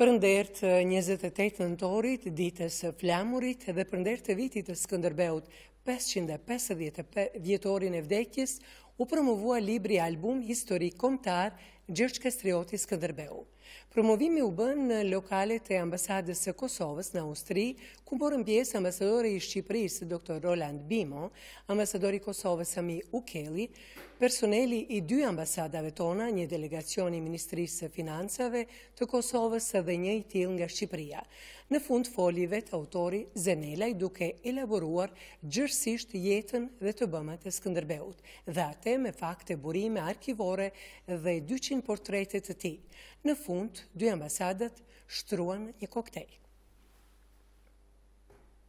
Për ndert 28 nëntorit, ditës flamurit dhe për ndert vitit të Skënderbeut, 550 vjetorin e vdekjes, u promovua libri album historik komtar Gjërç Kastriotis Këndërbeu. Promovimi u bën në lokalet e ambasadës e Kosovës në Austri, ku borën pjesë ambasadori i Shqipërisë, dr. Roland Bimo, ambasadori Kosovës Ami Ukeli, personeli i dy ambasadave tona, një delegacion i Ministrisë Financave të Kosovës dhe një i til nga Shqipëria. Në fund folive të autori Zenelaj duke elaboruar Gjërç përgjësisht jetën dhe të bëmët e Skënderbeut, dhe atë me fakte burime arkivore dhe 200 portretet të ti. Në fund, dy ambasadat shtruan një koktejl.